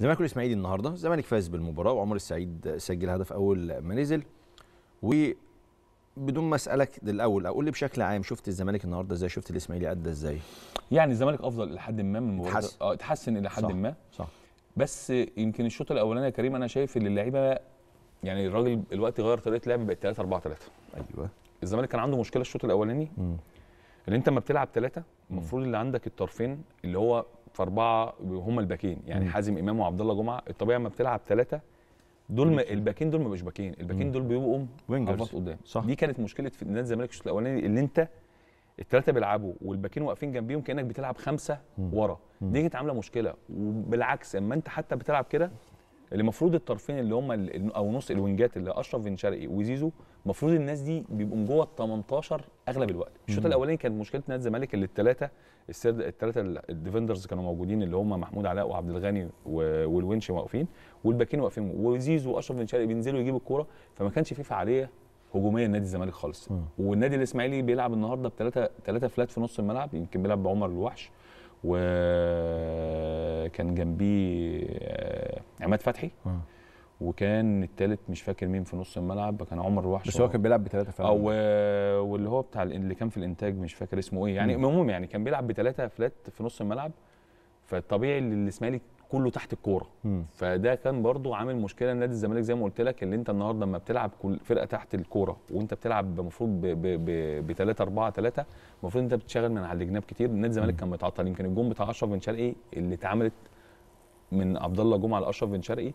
الزمالك والاسماعيلي النهارده الزمالك فاز بالمباراه وعمر السعيد سجل هدف اول ما نزل وبدون ما اسالك الاول اقول لي بشكل عام شفت الزمالك النهارده ازاي شفت الاسماعيلي ادى ازاي يعني الزمالك افضل الى حد ما من المباراه اه اتحسن الى حد ما صح بس يمكن الشوط الاولاني يا كريم انا شايف ان اللعيبه يعني الراجل الوقت غير طريقه لعب بقت 3 4 3 ايوه الزمالك كان عنده مشكله الشوط الاولاني ان انت لما بتلعب ثلاثه المفروض اللي عندك الطرفين اللي هو في اربعه هم الباكين يعني حازم امام وعبد الله جمعه الطبيعي لما بتلعب ثلاثه دول الباكين دول ما مش باكين الباكين دول بيبقوا وينجرز قدام صح دي كانت مشكله في نادي الزمالك الشوط الاولاني اللي انت الثلاثه بيلعبوا والباكين واقفين جنبيهم كانك بتلعب خمسه ورا دي كانت عامله مشكله وبالعكس اما انت حتى بتلعب كده اللي المفروض الطرفين اللي هم او نص الوينجات اللي اشرف بن شرقي وزيزو المفروض الناس دي بيبقوا من جوه ال 18 اغلب الوقت الشوط الاولاني كانت مشكله نادي الزمالك اللي الثلاثه السرد الثلاثه الديفندرز كانوا موجودين اللي هم محمود علاء وعبد الغني والونش واقفين والباكين واقفين وزيزو واشرف بن شرقي بينزلوا يجيبوا الكوره فما كانش في فعاليه هجوميه لنادي الزمالك خالص والنادي الاسماعيلي بيلعب النهارده بثلاثه ثلاثه فلات في نص الملعب يمكن بيلعب بعمر الوحش وكان جنبيه آه، عماد فتحي آه. وكان التالت مش فاكر مين في نص الملعب كان عمر وحش بس هو كان بيلعب بثلاثه فعلا او آه، واللي هو بتاع اللي كان في الانتاج مش فاكر اسمه ايه يعني المهم يعني كان بيلعب بثلاثه فلات في نص الملعب فالطبيعي ان الاسماعيلي كله تحت الكوره فده كان برضو عامل مشكله لنادي الزمالك زي ما قلت لك اللي انت النهارده لما بتلعب كل فرقه تحت الكوره وانت بتلعب المفروض ب 3 4 3 المفروض انت بتشغل من على الجناب كتير نادي الزمالك كان متعطل يمكن الجون بتاع اشرف بن شرقي اللي اتعملت من عبد الله جمعه لاشرف بن شرقي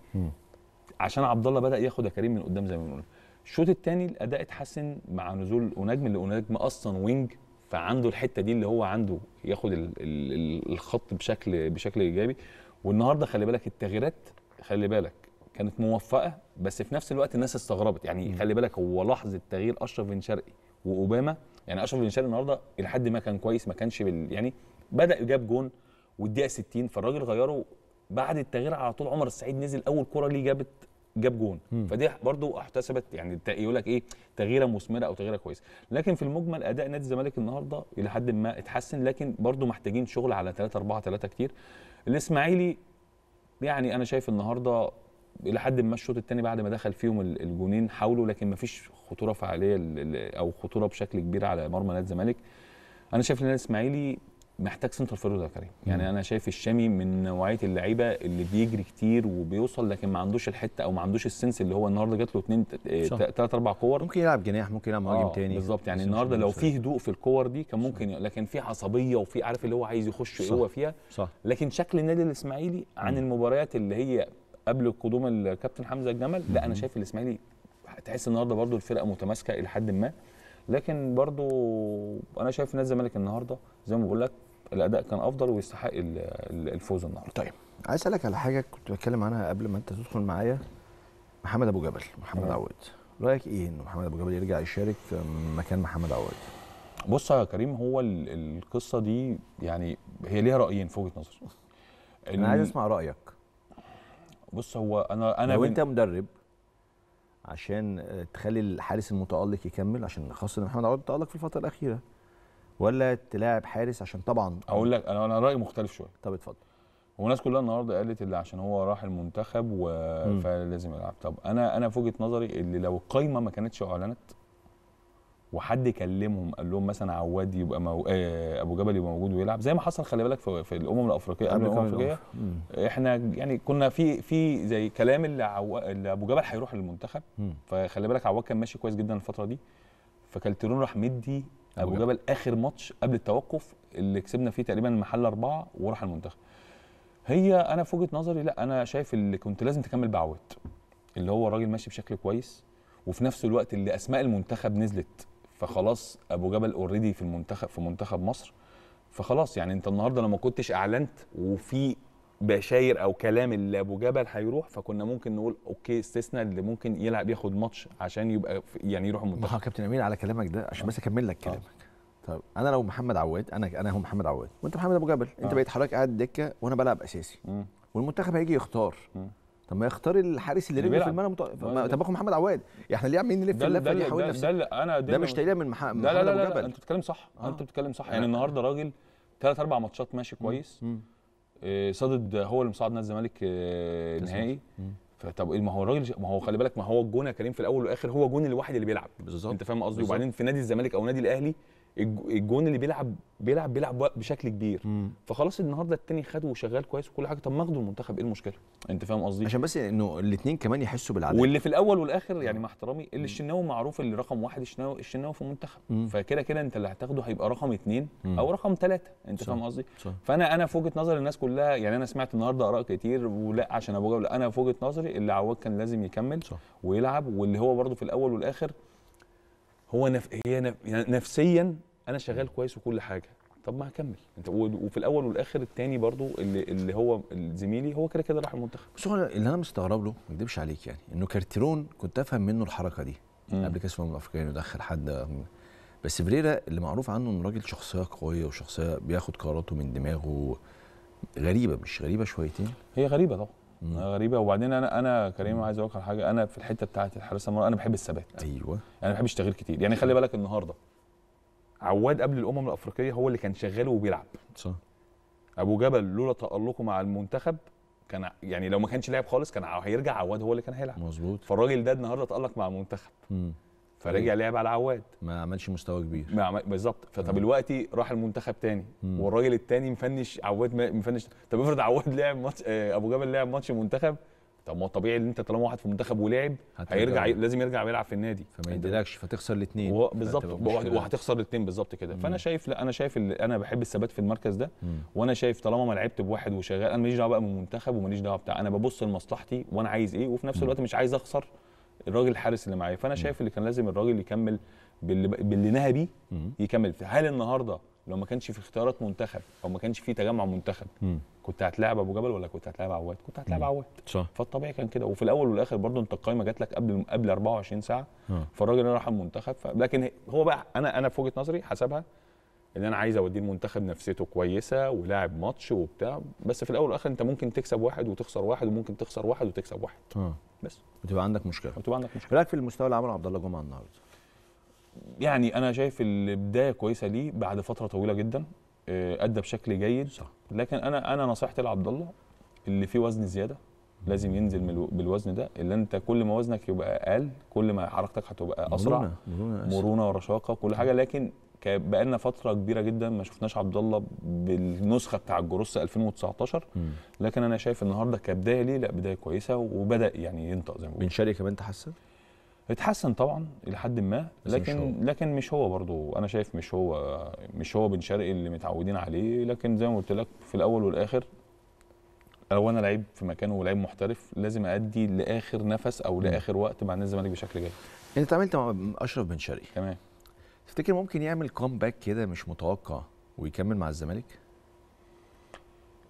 عشان عبد الله بدا ياخد يا كريم من قدام زي ما بنقول الشوط الثاني الاداء اتحسن مع نزول اوناجم اللي اوناجم اصلا وينج فعنده الحته دي اللي هو عنده ياخد الخط بشكل بشكل ايجابي والنهارده خلي بالك التغييرات خلي بالك كانت موفقه بس في نفس الوقت الناس استغربت يعني خلي بالك هو لحظه تغيير اشرف بن شرقي واوباما يعني اشرف بن شرقي النهارده الى حد ما كان كويس ما كانش بال يعني بدا جاب جون والدقيقه 60 فالراجل غيره بعد التغيير على طول عمر السعيد نزل اول كره ليه جابت جاب جون مم. فدي برضو احتسبت يعني يقول لك ايه تغييره مثمره او تغييره كويسه لكن في المجمل اداء نادي الزمالك النهارده الى حد ما اتحسن لكن برضو محتاجين شغل على 3 4 3 كتير الاسماعيلي يعني انا شايف النهارده الى حد ما الشوط الثاني بعد ما دخل فيهم الجونين حاولوا لكن ما فيش خطوره فعاليه او خطوره بشكل كبير على مرمى نادي الزمالك انا شايف ان الاسماعيلي محتاج سنتر فورورد يا كريم يعني انا شايف الشامي من نوعيه اللعيبه اللي بيجري كتير وبيوصل لكن ما عندوش الحته او ما عندوش السنس اللي هو النهارده جات له اثنين ثلاث آه، اربع كور ممكن يلعب جناح ممكن يلعب مهاجم آه تاني بالظبط يعني النهارده لو في هدوء في الكور دي كان ممكن لكن في عصبيه وفي عارف اللي هو عايز يخش هو فيها صح لكن شكل النادي الاسماعيلي عن مم. المباريات اللي هي قبل قدوم الكابتن حمزه الجمل لا انا شايف الاسماعيلي تحس النهارده برده الفرقه متماسكه الى حد ما لكن برضو انا شايف نادي الزمالك النهارده زي ما بقول لك الاداء كان افضل ويستحق الفوز النهارده طيب عايز اسالك على حاجه كنت بتكلم عنها قبل ما انت تدخل معايا محمد ابو جبل محمد عواد رايك ايه ان محمد ابو جبل يرجع يشارك مكان محمد عواد بص يا كريم هو القصه دي يعني هي ليها رايين في وجهه نظري انا عايز اسمع رايك بص هو انا انا لو انت مدرب عشان آه، تخلي الحارس المتالق يكمل عشان خاصه محمد عواد تالق في الفتره الاخيره ولا تلاعب حارس عشان طبعا اقول لك انا انا رايي مختلف شويه طب اتفضل هو الناس كلها النهارده قالت اللي عشان هو راح المنتخب و... فلازم يلعب طب انا انا في وجهه نظري اللي لو القايمه ما كانتش اعلنت وحد كلمهم قال لهم مثلا عواد يبقى مو... آه ابو جبل يبقى موجود ويلعب زي ما حصل خلي بالك في, في الامم الافريقيه قبل الامم الافريقيه احنا يعني كنا في في زي كلام اللي, عو... اللي ابو جبل هيروح للمنتخب فخلي بالك عواد كان ماشي كويس جدا الفتره دي فكالترون راح مدي ابو جبل, اخر ماتش قبل التوقف اللي كسبنا فيه تقريبا المحل اربعه وراح المنتخب هي انا في وجهه نظري لا انا شايف اللي كنت لازم تكمل بعود اللي هو الراجل ماشي بشكل كويس وفي نفس الوقت اللي اسماء المنتخب نزلت فخلاص ابو جبل اوريدي في المنتخب في منتخب مصر فخلاص يعني انت النهارده لو ما كنتش اعلنت وفي بشاير او كلام اللي ابو جبل هيروح فكنا ممكن نقول اوكي استثناء اللي ممكن يلعب ياخد ماتش عشان يبقى يعني يروح المنتخب ما هو كابتن امين على كلامك ده عشان بس اكمل لك آه. كلامك طب انا لو محمد عواد انا انا هو محمد عواد وانت محمد ابو جبل انت آه. بقيت حضرتك قاعد دكه وانا بلعب اساسي والمنتخب هيجي يختار طب ما يختار الحارس اللي رجله في الملعب طب اخو محمد عواد احنا ليه عمالين نلف اللفه دي حوالين نفسنا ده, ده, انا ده مش تقليل من محمد ابو جبل انت بتتكلم صح انت آه. بتتكلم صح يعني النهارده راجل ثلاث اربع ماتشات ماشي كويس آه، صادد هو اللي مصعد نادي الزمالك آه، نهائي فطب إيه، ما هو الراجل ما هو خلي بالك ما هو الجون يا كريم في الاول والاخر هو جون الواحد اللي بيلعب بالظبط انت فاهم قصدي وبعدين في نادي الزمالك او نادي الاهلي الجون اللي بيلعب بيلعب بيلعب بشكل كبير مم. فخلاص النهارده التاني خده وشغال كويس وكل حاجه طب ما اخده المنتخب ايه المشكله انت فاهم قصدي عشان بس انه الاثنين كمان يحسوا بالعداله واللي في الاول والاخر يعني مع احترامي اللي الشناوي معروف اللي رقم واحد الشناوي الشناوي في المنتخب فكده كده انت اللي هتاخده هيبقى رقم اثنين او رقم ثلاثه انت فاهم قصدي فانا انا في وجهه نظر الناس كلها يعني انا سمعت النهارده اراء كتير ولا عشان ابو جوله انا في وجهه نظري اللي عواد كان لازم يكمل صح. ويلعب واللي هو برده في الاول والاخر هو نف... هي نف... يعني نفسيا انا شغال كويس وكل حاجه طب ما هكمل انت وفي الاول والاخر الثاني برضو اللي, اللي هو زميلي هو كده كده راح المنتخب بس هو اللي انا مستغرب له ما اكذبش عليك يعني انه كارتيرون كنت افهم منه الحركه دي مم. قبل كاس الامم الافريقيه انه يدخل حد بس بريرا اللي معروف عنه انه راجل شخصيه قويه وشخصيه بياخد قراراته من دماغه غريبه مش غريبه شويتين هي غريبه طبعا آه، غريبه وبعدين انا انا كريم عايز اقول لك على حاجه انا في الحته بتاعت الحراسه انا بحب الثبات ايوه انا ما بحبش تغيير كتير يعني خلي أيوة. بالك النهارده عواد قبل الامم الافريقيه هو اللي كان شغال وبيلعب صح ابو جبل لولا تالقه مع المنتخب كان يعني لو ما كانش لعب خالص كان هيرجع عواد هو اللي كان هيلعب مظبوط فالراجل ده النهارده تالق مع المنتخب امم فرجع لعب على عواد ما عملش مستوى كبير ما بالظبط فطب دلوقتي راح المنتخب تاني مم. والراجل التاني مفنش عواد مفنش طب افرض عواد لعب ماتش آه، ابو جبل لعب ماتش منتخب طب ما هو طبيعي ان انت طالما واحد في منتخب ولعب هيرجع ي... لازم يرجع يلعب في النادي فما يديلكش فتخسر الاثنين بالظبط وهتخسر الاثنين بالظبط كده فانا شايف لا انا شايف اللي انا بحب الثبات في المركز ده مم. وانا شايف طالما ما لعبت بواحد وشغال انا ماليش دعوه بقى بالمنتخب وماليش دعوه بتاع انا ببص لمصلحتي وانا عايز ايه وفي نفس الوقت مش عايز اخسر الراجل الحارس اللي معايا فانا شايف اللي كان لازم الراجل يكمل باللي, باللي نهى بيه يكمل هل النهارده لو ما كانش في اختيارات منتخب او ما كانش في تجمع منتخب مم. كنت هتلاعب ابو جبل ولا كنت هتلاعب عواد كنت هتلاعب عواد صح فالطبيعي كان كده وفي الاول والاخر برضه انت القايمه جات لك قبل قبل 24 ساعه آه. فالراجل راح المنتخب ف... لكن هو بقى انا انا في وجهه نظري حسبها ان انا عايز اوديه المنتخب نفسيته كويسه ولاعب ماتش وبتاع بس في الاول والاخر انت ممكن تكسب واحد وتخسر واحد وممكن تخسر واحد وتكسب واحد ها. آه. بس وتبقى عندك مشكله وتبقى عندك مشكله إيه رايك في المستوى اللي عمله عبد الله جمعه النهارده يعني انا شايف البدايه كويسه ليه بعد فتره طويله جدا آه، ادى بشكل جيد صح. لكن انا انا نصيحتي لعبد الله اللي فيه وزن زياده لازم ينزل بالوزن ده اللي انت كل ما وزنك يبقى اقل كل ما حركتك هتبقى اسرع مرونه مرونه, مرونة ورشاقه وكل حاجه لكن بقالنا فتره كبيره جدا ما شفناش عبد الله بالنسخه بتاع الجروس 2019 لكن انا شايف النهارده كبدايه ليه لا بدايه كويسه وبدا يعني ينطق زي ما بنقول بن شرقي كمان تحسن؟ اتحسن طبعا الى حد ما لكن مش لكن مش هو برضو انا شايف مش هو مش هو بن شرقي اللي متعودين عليه لكن زي ما قلت لك في الاول والاخر لو انا لعيب في مكانه ولاعيب محترف لازم ادي لاخر نفس او لاخر وقت مع النادي الزمالك بشكل جيد انت اتعاملت مع اشرف بن شرقي تمام تفتكر ممكن يعمل كومباك كده مش متوقع ويكمل مع الزمالك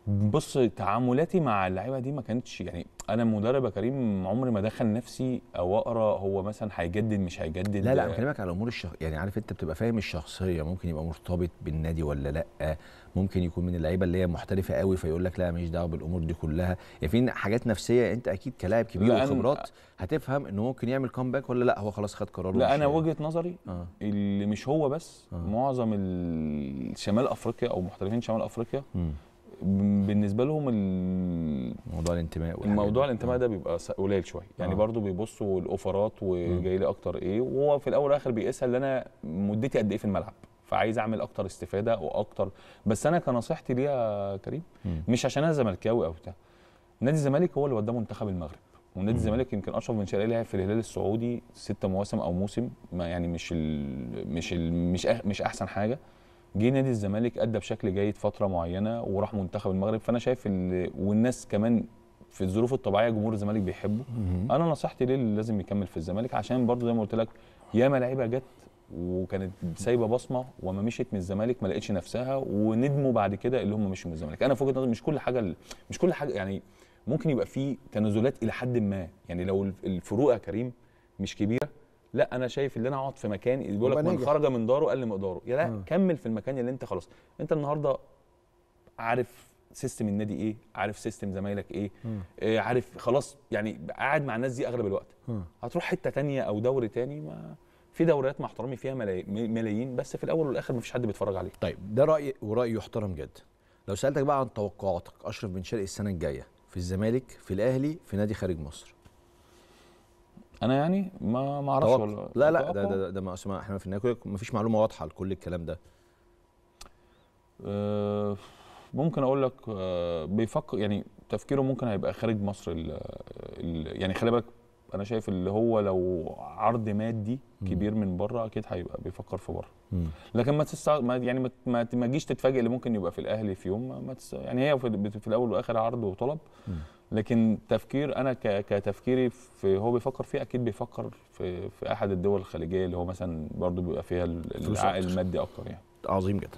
بص تعاملاتي مع اللعيبه دي ما كانتش يعني انا مدرب يا كريم عمري ما دخل نفسي او اقرا هو مثلا هيجدد مش هيجدد لا لا بكلمك على امور الشخ... يعني عارف انت بتبقى فاهم الشخصيه ممكن يبقى مرتبط بالنادي ولا لا ممكن يكون من اللعيبه اللي هي محترفه قوي فيقول لك لا ماليش دعوه بالامور دي كلها يعني في حاجات نفسيه انت اكيد كلاعب كبير وخبرات هتفهم انه ممكن يعمل كومباك ولا لا هو خلاص خد قراره لا انا وجهه نظري آه. اللي مش هو بس آه. معظم شمال افريقيا او محترفين شمال افريقيا م. بالنسبه لهم موضوع الانتماء موضوع الانتماء ده بيبقى قليل شويه يعني آه. برضو بيبصوا الاوفرات وجاي لي اكتر ايه وهو في الاول والاخر بيقيسها اللي انا مدتي قد ايه في الملعب فعايز اعمل اكتر استفاده واكتر بس انا كنصيحتي ليها كريم م. مش عشان انا زملكاوي او بتاع نادي الزمالك هو اللي وداه منتخب المغرب ونادي الزمالك يمكن اشرف بن شرقي لعب في الهلال السعودي ست مواسم او موسم ما يعني مش الـ مش الـ مش الـ مش احسن حاجه جه نادي الزمالك ادى بشكل جيد فتره معينه وراح منتخب المغرب فانا شايف والناس كمان في الظروف الطبيعيه جمهور الزمالك بيحبه انا نصيحتي ليه لازم يكمل في الزمالك عشان برضه زي ما قلت لك ياما لعيبه جت وكانت سايبه بصمه وما مشيت من الزمالك ما لقتش نفسها وندموا بعد كده اللي هم مشوا من الزمالك انا في وجهه نظري مش كل حاجه مش كل حاجه يعني ممكن يبقى في تنازلات الى حد ما يعني لو الفروق يا كريم مش كبيره لا انا شايف ان انا اقعد في مكان بيقول لك من خرج من داره قل مقداره يا لا م. آه. كمل في المكان اللي انت خلاص انت النهارده عارف سيستم النادي ايه عارف سيستم زمايلك ايه ايه عارف خلاص يعني قاعد مع الناس دي اغلب الوقت م. آه. هتروح حته تانية او دوري تاني ما في دوريات مع احترامي فيها ملايين بس في الاول والاخر مفيش حد بيتفرج عليه طيب ده راي وراي يحترم جدا لو سالتك بقى عن توقعاتك اشرف بن شرقي السنه الجايه في الزمالك في الاهلي في نادي خارج مصر انا يعني ما ما اعرفش ولا لا لا ده ده, ده ما احنا في ما فيش معلومه واضحه لكل الكلام ده أه، ممكن اقول لك أه، بيفكر يعني تفكيره ممكن هيبقى خارج مصر الـ الـ يعني خلي بالك انا شايف اللي هو لو عرض مادي كبير من بره اكيد هيبقى بيفكر في بره لكن ما تستع... يعني ما, تجيش تتفاجئ اللي ممكن يبقى في الاهلي في يوم ما, يعني هي في, في الاول والاخر عرض وطلب لكن تفكير انا كتفكيري في هو بيفكر فيه اكيد بيفكر في في احد الدول الخليجيه اللي هو مثلا برضو بيبقى فيها العائد المادي اكتر يعني عظيم جدا